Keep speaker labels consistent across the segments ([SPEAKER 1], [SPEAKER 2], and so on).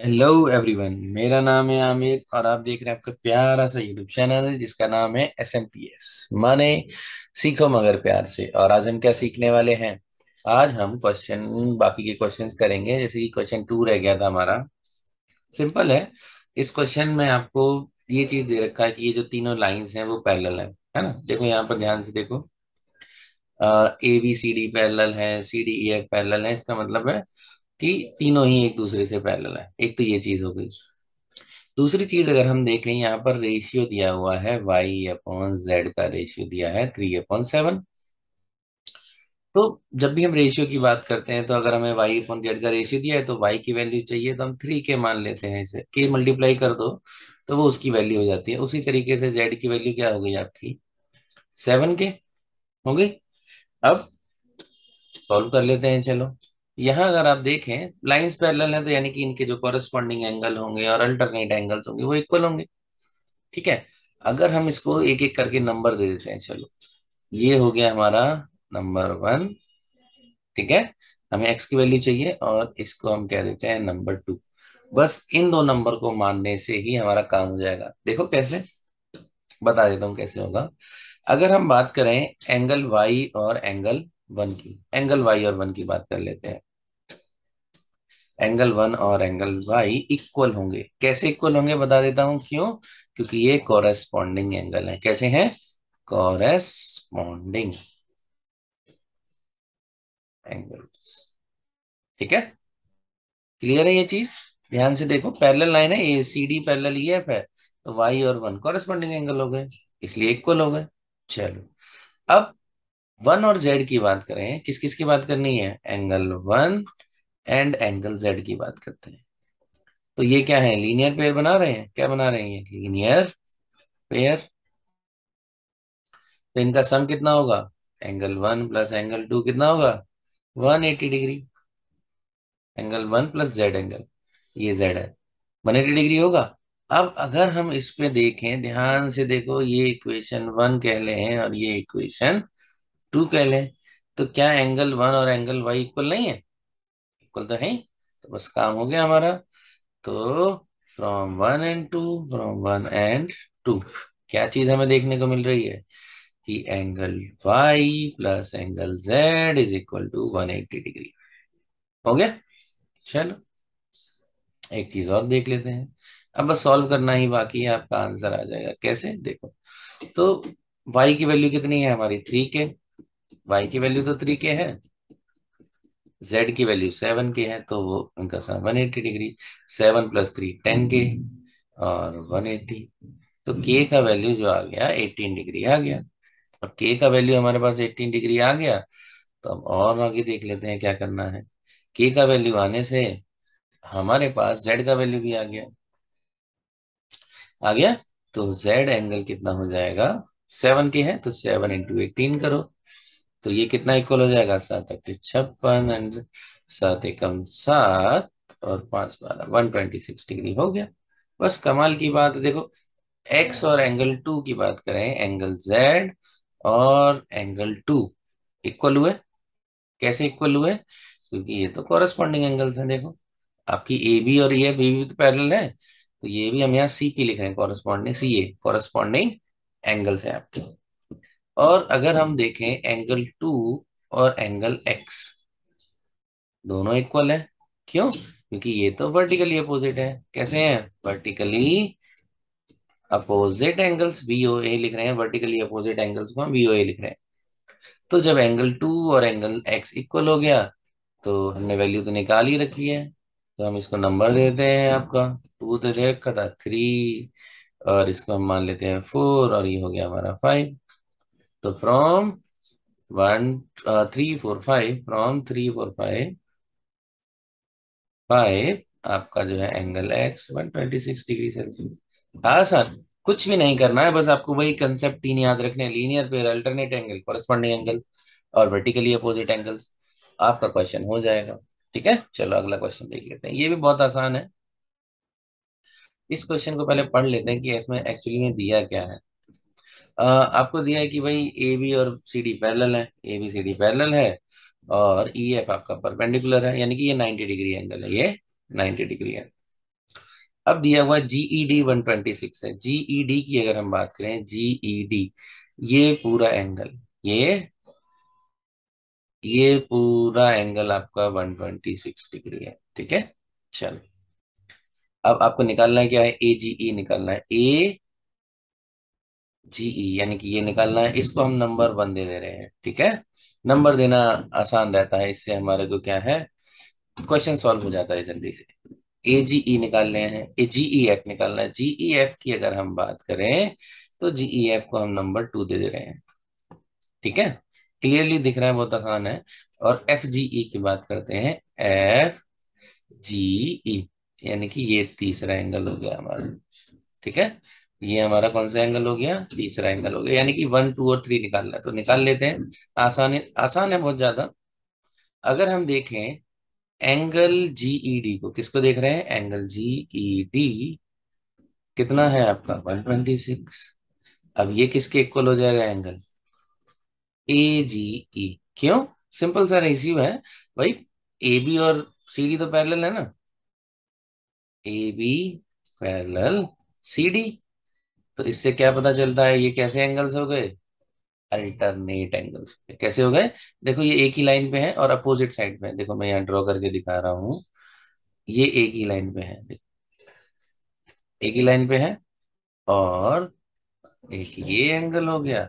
[SPEAKER 1] Hello everyone मेरा नाम है आमिर और आप देख रहे हैं आपका प्यारा सा यूट्यूब चैनल जिसका नाम है एस एम पी एस माने सीखो मगर प्यार से और आज हम क्या सीखने वाले हैं आज हम क्वेश्चन बाकी के क्वेश्चंस करेंगे जैसे कि क्वेश्चन टू रह गया था हमारा सिंपल है इस क्वेश्चन में आपको ये चीज दे रखा है कि ये जो तीनों लाइन्स है वो पैरल है है ना देखो यहाँ पर ध्यान से देखो A B C D parallel है C D E F parallel है इसका मतलब है कि तीनों ही एक दूसरे से पैरेलल है एक तो ये चीज हो गई दूसरी चीज अगर हम देखें यहाँ पर रेशियो दिया हुआ है वाई अपॉन जेड का रेशियो दिया है थ्री अपॉन सेवन तो जब भी हम रेशियो की बात करते हैं तो अगर हमें वाई अपॉन जेड का रेशियो दिया है तो वाई की वैल्यू चाहिए तो हम थ्री के मान लेते हैं इसे के मल्टीप्लाई कर दो तो वो उसकी वैल्यू हो जाती है उसी तरीके से जेड की वैल्यू क्या हो गई आपकी सेवन के हो गई अब सॉल्व कर लेते हैं चलो यहाँ अगर आप देखें लाइंस पैरेलल है तो यानी कि इनके जो कॉरेस्पॉन्डिंग एंगल होंगे और अल्टरनेट एंगल्स होंगे वो इक्वल होंगे ठीक है अगर हम इसको एक एक करके नंबर दे देते हैं चलो ये हो गया हमारा नंबर वन ठीक है हमें एक्स की वैल्यू चाहिए और इसको हम कह देते हैं नंबर टू बस इन दो नंबर को मानने से ही हमारा काम हो जाएगा देखो कैसे बता देता हूँ कैसे होगा अगर हम बात करें एंगल वाई और एंगल वन की एंगल वाई और वन की बात कर लेते हैं एंगल वन और एंगल वाई इक्वल होंगे कैसे इक्वल होंगे बता देता हूं क्यों क्योंकि ये कॉरेस्पॉन्डिंग एंगल है कैसे हैं कॉरेस्पॉन्डिंग एंगल्स ठीक है क्लियर है ये चीज ध्यान से देखो पैरेलल लाइन है A C D parallel E F है तो वाई और वन कॉरेस्पॉन्डिंग एंगल हो गए इसलिए इक्वल हो गए चलो अब वन और जेड की बात करें किस किस की बात करनी है angle one and angle Z की बात करते हैं तो ये क्या है लीनियर पेयर बना रहे हैं क्या बना रहे हैं ये लीनियर पेयर तो इनका सम कितना होगा angle one plus angle two कितना होगा one eighty degree angle one plus Z angle ये जेड है वन एटी डिग्री होगा अब अगर हम इस पे देखें ध्यान से देखो ये इक्वेशन वन कह लें और ये इक्वेशन टू कह लें तो क्या एंगल वन और एंगल वाई इक्वल नहीं है इक्वल तो है तो बस काम हो गया हमारा तो from one and two from one and two क्या चीज हमें देखने को मिल रही है कि angle Y plus angle Z is equal to one eighty degree हो गया चलो एक चीज और देख लेते हैं अब बस सॉल्व करना ही बाकी है आपका आंसर आ जाएगा कैसे देखो तो y की वैल्यू कितनी है हमारी थ्री के वाई की वैल्यू तो थ्री के है z की वैल्यू सेवन के है तो वो उनका one eighty degree seven plus three ten के और वन एट्टी तो के hmm. का वैल्यू जो आ गया एटीन डिग्री आ गया अब के का वैल्यू हमारे पास एटीन डिग्री आ गया तो अब और आगे देख लेते हैं क्या करना है के का वैल्यू आने से हमारे पास जेड का वैल्यू भी आ गया आ गया तो जेड एंगल कितना हो जाएगा सेवन के है तो सेवन इंटू एटीन करो तो ये कितना इक्वल हो जाएगा सात अट्ठे छप्पन एंड सात एकम सात और पांच बारह वन ट्वेंटी सिक्स डिग्री हो गया बस कमाल की बात है देखो एक्स और एंगल टू की बात करें एंगल जेड और एंगल टू इक्वल हुए कैसे इक्वल हुए क्योंकि ये तो कॉरेस्पॉन्डिंग एंगल्स हैं देखो आपकी ए बी और ये बी भी तो पैरल है तो ये भी हम यहाँ सी पी लिख रहे हैं corresponding C A corresponding angles है आपके और अगर हम देखें एंगल टू और एंगल एक्स दोनों इक्वल है क्यों क्योंकि ये तो वर्टिकली अपोजिट है कैसे हैं वर्टिकली अपोजिट एंगल्स बीओए लिख रहे हैं वर्टिकली अपोजिट एंगल्स को हम बीओए लिख रहे हैं तो जब एंगल टू और एंगल एक्स इक्वल हो गया तो हमने वैल्यू तो निकाल ही रखी है तो हम इसको नंबर देते हैं आपका टू तो दे रखा था थ्री और इसको हम मान लेते हैं फोर और ये हो गया हमारा फाइव तो from one three four five from three four five five आपका जो है angle X one six degree Celsius हाँ सर कुछ भी नहीं करना है बस आपको वही कंसेप्ट तीन याद रखने हैं linear pair alternate angle corresponding angle और वर्टिकली अपोजिट एंगल्स आपका क्वेश्चन हो जाएगा ठीक है चलो अगला क्वेश्चन देख लेते हैं ये भी बहुत आसान है इस क्वेश्चन को पहले पढ़ लेते हैं कि इसमें एक्चुअली में दिया क्या है आपको दिया है कि भाई ए बी और सी डी पैरल है A B C D parallel है और ई e एफ आपका परपेंडिकुलर है यानी कि ये 90 डिग्री एंगल है ये 90 डिग्री है अब दिया हुआ जीईडी सिक्स है जीईडी e e की अगर हम बात करें जीईडी ये पूरा एंगल ये ये पूरा एंगल आपका 126 डिग्री है ठीक है चलो अब आपको निकालना है क्या है ए जी ई निकालना है ए जी ई यानी कि ये निकालना है इसको हम नंबर वन दे दे रहे हैं ठीक है नंबर देना आसान रहता है इससे हमारे को क्या है क्वेश्चन सॉल्व हो जाता है जल्दी से ए जी ई निकालने हैं ए जी ई एफ निकालना है जी ई एफ की अगर हम बात करें तो जी ई एफ को हम नंबर टू दे दे रहे हैं ठीक है क्लियरली दिख रहा है बहुत आसान है और एफ जी ई की बात करते हैं एफ जी ई यानी कि ये तीसरा एंगल हो गया हमारा ठीक है ये हमारा कौन सा एंगल हो गया तीसरा एंगल हो गया यानी कि वन टू और थ्री निकालना है तो निकाल लेते हैं आसान है आसान है बहुत ज्यादा अगर हम देखें एंगल जीईडी e को किसको देख रहे हैं एंगल जीईडी e कितना है आपका 126 अब ये किसके इक्वल हो जाएगा एंगल ए जी ई क्यों सिंपल सा रेशियो है भाई ए बी और सी डी तो पैरल है ना A B parallel C D तो इससे क्या पता चलता है ये कैसे एंगल्स हो गए अल्टरनेट एंगल्स कैसे हो गए देखो ये एक ही लाइन पे है और अपोजिट साइड पे है देखो मैं यहाँ ड्रॉ करके दिखा रहा हूं ये एक ही लाइन पे है देखो एक ही लाइन पे है और एक ये एंगल हो गया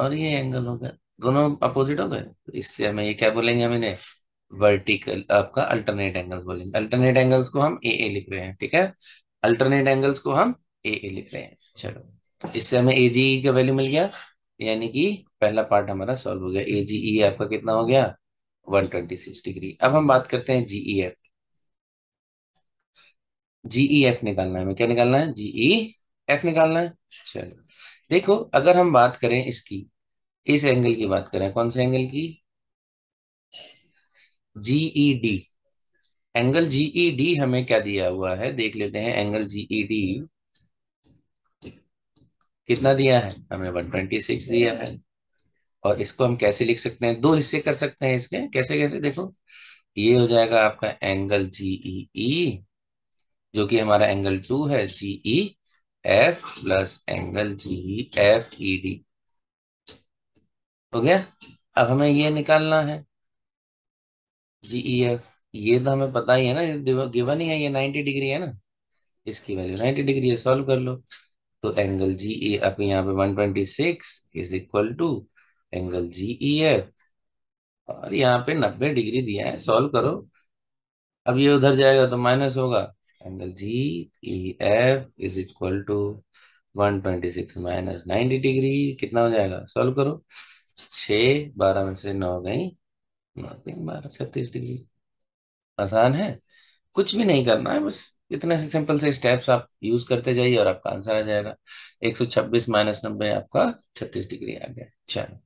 [SPEAKER 1] और ये एंगल हो गया दोनों अपोजिट हो गए तो इससे हमें ये क्या बोलेंगे हम इन्हें वर्टिकल आपका अल्टरनेट एंगल्स बोलेंगे अल्टरनेट एंगल्स को हम ए ए लिख रहे हैं ठीक है अल्टरनेट एंगल्स को हम ए ए लिख रहे हैं चलो इससे हमें ए जी ई का वैल्यू मिल गया यानी कि पहला पार्ट हमारा सॉल्व हो गया ए जी ई एफ का कितना हो गया 126 डिग्री अब हम बात करते हैं जी E F G E F निकालना है हमें क्या निकालना है जी ई एफ निकालना है चलो देखो अगर हम बात करें इसकी इस एंगल की बात करें कौन से एंगल की G E D angle G E D हमें क्या दिया हुआ है देख लेते हैं एंगल जी ई डी कितना दिया है हमने 126 दिया है और इसको हम कैसे लिख सकते हैं दो हिस्से कर सकते हैं इसके कैसे कैसे देखो ये हो जाएगा आपका एंगल जी ई जो कि हमारा एंगल टू है G E F plus angle G F E D हो गया अब हमें ये निकालना है जी ई एफ ये तो हमें पता ही है ना गिवन ही है ये 90 डिग्री है ना इसकी वैल्यू 90 डिग्री है सॉल्व कर लो तो एंगल जी ए अब यहाँ पे 126 is equal to angle G E F और यहाँ पे 90 डिग्री दिया है सॉल्व करो अब ये उधर जाएगा तो माइनस होगा angle G E F is equal to 126 minus 90 degree कितना हो जाएगा सॉल्व करो छह बारह में से नौ गई नौ गई बारह छत्तीस डिग्री आसान है कुछ भी नहीं करना है बस इतने से सिंपल से स्टेप्स आप यूज करते जाइए और आपका आंसर आ जाएगा 126 माइनस नब्बे आपका 36 डिग्री आ गया चलो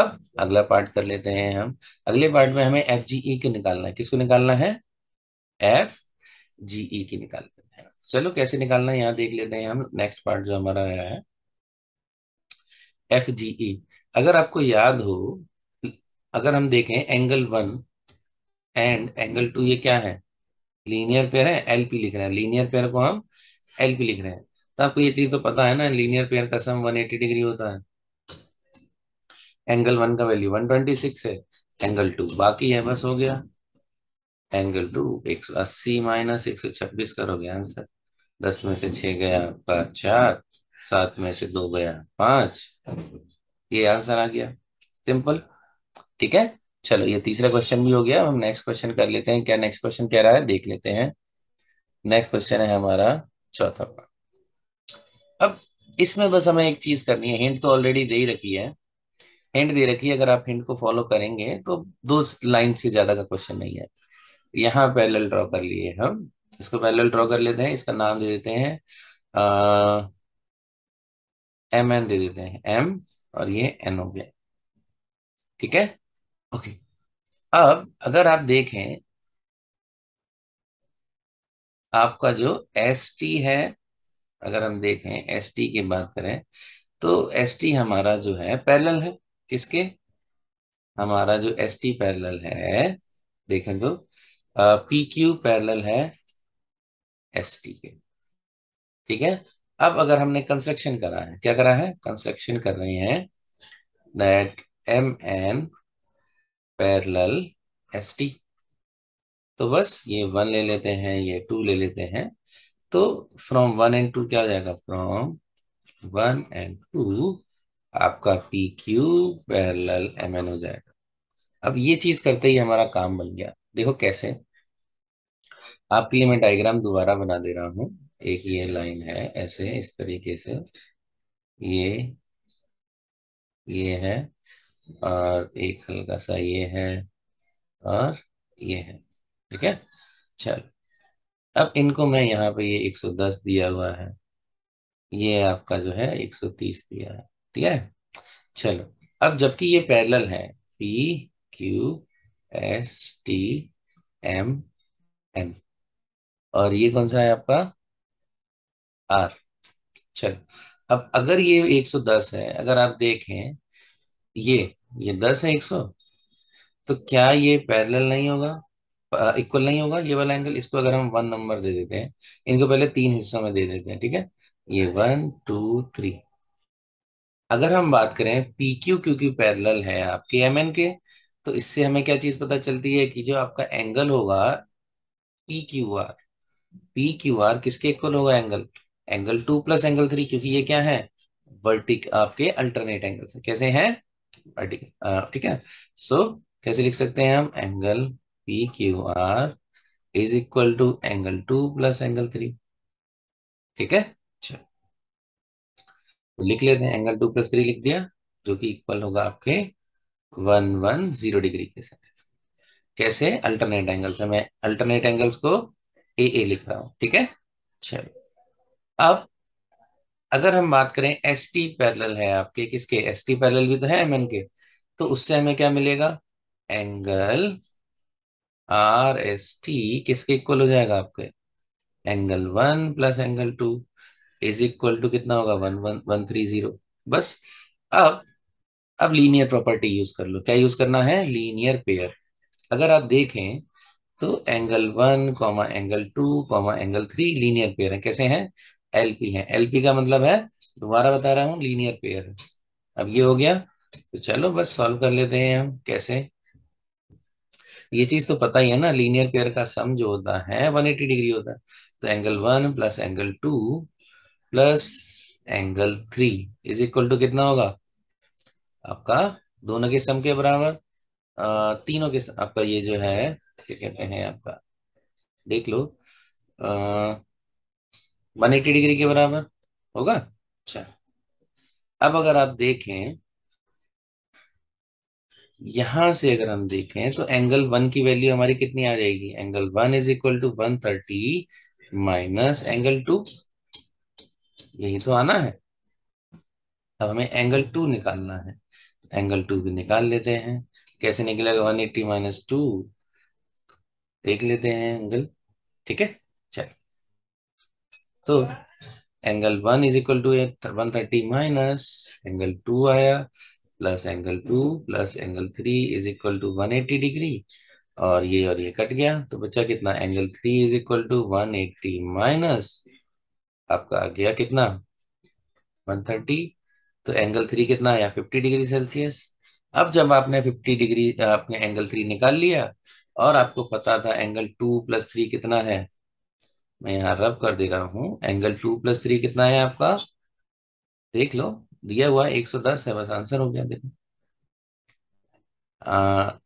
[SPEAKER 1] अब अगला पार्ट कर लेते हैं हम अगले पार्ट में हमें एफ जी ई के निकालना है किसको निकालना है एफ जी ई की निकालना हैं चलो कैसे निकालना है यहाँ देख लेते हैं हम नेक्स्ट पार्ट जो हमारा रहा है एफ जी ई अगर आपको याद हो अगर हम देखें angle one and angle two ये क्या है लीनियर पेयर है एलपी लिख रहे हैं लीनियर पेयर को हम एलपी लिख रहे हैं तो आपको ये चीज तो पता है ना लीनियर पेयर का सम 180 डिग्री होता है एंगल वन का वैल्यू 126 है एंगल टू बाकी है बस हो गया एंगल टू एक सौ अस्सी माइनस एक सौ छब्बीस करोगे आंसर दस में से छह गया आपका चार सात में से दो गया पांच ये आंसर आ गया सिंपल ठीक है चलो ये तीसरा क्वेश्चन भी हो गया हम नेक्स्ट क्वेश्चन कर लेते हैं क्या नेक्स्ट क्वेश्चन कह रहा है देख लेते हैं नेक्स्ट क्वेश्चन है हमारा चौथा अब इसमें बस हमें एक चीज करनी है हिंट तो ऑलरेडी दे ही रखी है हिंट दे रखी है अगर आप हिंट को फॉलो करेंगे तो दो लाइन से ज्यादा का क्वेश्चन नहीं है यहाँ पैरल ड्रॉ कर लिए हम इसको पैरल ड्रॉ कर लेते हैं इसका नाम दे देते हैं एम एन दे देते हैं एम और ये एन हो गया ठीक है ओके अब अगर आप देखें आपका जो एस टी है अगर हम देखें एस टी की बात करें तो एस टी हमारा जो है पैरेलल है किसके हमारा जो एस टी पैरेलल है देखें तो पी क्यू पैरेलल है एस टी के ठीक है अब अगर हमने कंस्ट्रक्शन करा है क्या करा है कंस्ट्रक्शन कर रहे हैं that M N parallel S T तो बस ये वन ले लेते हैं ये टू ले लेते हैं तो फ्रॉम वन एंड टू क्या हो जाएगा फ्रॉम वन एंड टू आपका P Q parallel M N हो जाएगा अब ये चीज करते ही हमारा काम बन गया देखो कैसे आपके लिए मैं डायग्राम दोबारा बना दे रहा हूं एक ये लाइन है ऐसे इस तरीके से ये ये है और एक हल्का सा ये है और ये है ठीक है चलो अब इनको मैं यहाँ पे ये 110 दिया हुआ है ये आपका जो है 130 दिया है ठीक है चलो अब जबकि ये पैरेलल है P Q S T M N और ये कौन सा है आपका आर चलो अब अगर ये 110 है अगर आप देखें ये ये दस है एक सौ तो क्या ये पैरेलल नहीं होगा इक्वल नहीं होगा ये वाला एंगल इसको अगर हम वन नंबर दे देते हैं इनको पहले तीन हिस्सों में दे देते हैं ठीक है ये वन टू थ्री अगर हम बात करें पी क्यू क्योंकि पैरल है आपके एम एन के तो इससे हमें क्या चीज पता चलती है कि जो आपका एंगल होगा P Q R P Q R किसके इक्वल होगा angle angle two plus angle three क्योंकि ये क्या है वर्टिक आपके अल्टरनेट एंगल कैसे हैं राइटिंग uh, ठीक है सो so, कैसे लिख सकते हैं हम angle P Q R is equal to angle two plus angle three ठीक है अच्छा। तो लिख लेते हैं एंगल टू प्लस थ्री लिख दिया जो कि इक्वल होगा आपके वन वन जीरो डिग्री के साथ कैसे अल्टरनेट एंगल्स मैं अल्टरनेट एंगल्स को ए ए लिख रहा हूं ठीक है चलो अच्छा। अब अगर हम बात करें एस टी पैरल है आपके किसके एस टी पैरल भी तो है एम एन के तो उससे हमें क्या मिलेगा एंगल आर एस टी किसके इक्वल हो जाएगा आपके angle one plus angle two is equal to कितना होगा one one one three zero बस अब अब लीनियर प्रॉपर्टी यूज कर लो क्या यूज करना है लीनियर पेयर अगर आप देखें तो angle one comma angle two comma angle three linear pair है कैसे हैं एलपी है एलपी का मतलब है दोबारा बता रहा हूँ लीनियर पेयर अब ये हो गया तो चलो बस सॉल्व कर लेते हैं हम कैसे ये चीज तो पता ही है ना लीनियर पेयर का सम जो होता है 180 डिग्री होता है तो angle one plus angle two plus angle three is equal to कितना होगा आपका दोनों के सम के बराबर तीनों के सम, आपका ये जो है क्या कहते हैं आपका देख लो अः वन एट्टी डिग्री के बराबर होगा अच्छा अब अगर आप देखें यहां से अगर हम देखें तो एंगल वन की वैल्यू हमारी कितनी आ जाएगी angle one is equal to one thirty minus angle two यही तो आना है अब हमें एंगल टू निकालना है एंगल टू भी निकाल लेते हैं कैसे निकलेगा वन एट्टी माइनस टू देख लेते हैं एंगल ठीक है चलो तो angle one is equal to one thirty minus angle two आया plus angle two plus angle three is equal to one eighty degree और ये और ये कट गया तो बच्चा कितना angle three is equal to one eighty minus आपका आ गया कितना वन थर्टी तो एंगल थ्री कितना आया फिफ्टी डिग्री सेल्सियस अब जब आपने फिफ्टी डिग्री आपने एंगल थ्री निकाल लिया और आपको पता था एंगल टू प्लस थ्री कितना है मैं यहाँ रब कर दे रहा हूँ एंगल टू प्लस थ्री कितना है आपका देख लो दिया हुआ एक सौ दस है बस आंसर हो गया देखो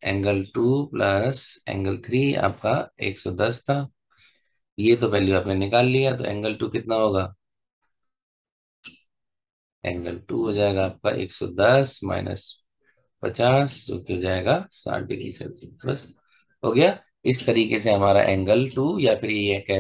[SPEAKER 1] angle two plus angle three आपका एक सौ दस था ये तो वैल्यू आपने निकाल लिया तो एंगल टू कितना होगा एंगल टू हो जाएगा आपका एक सौ दस माइनस पचास जो कि हो जाएगा साठ डिग्री सेल्सियस बस हो गया इस तरीके से हमारा एंगल टू या फिर ये कह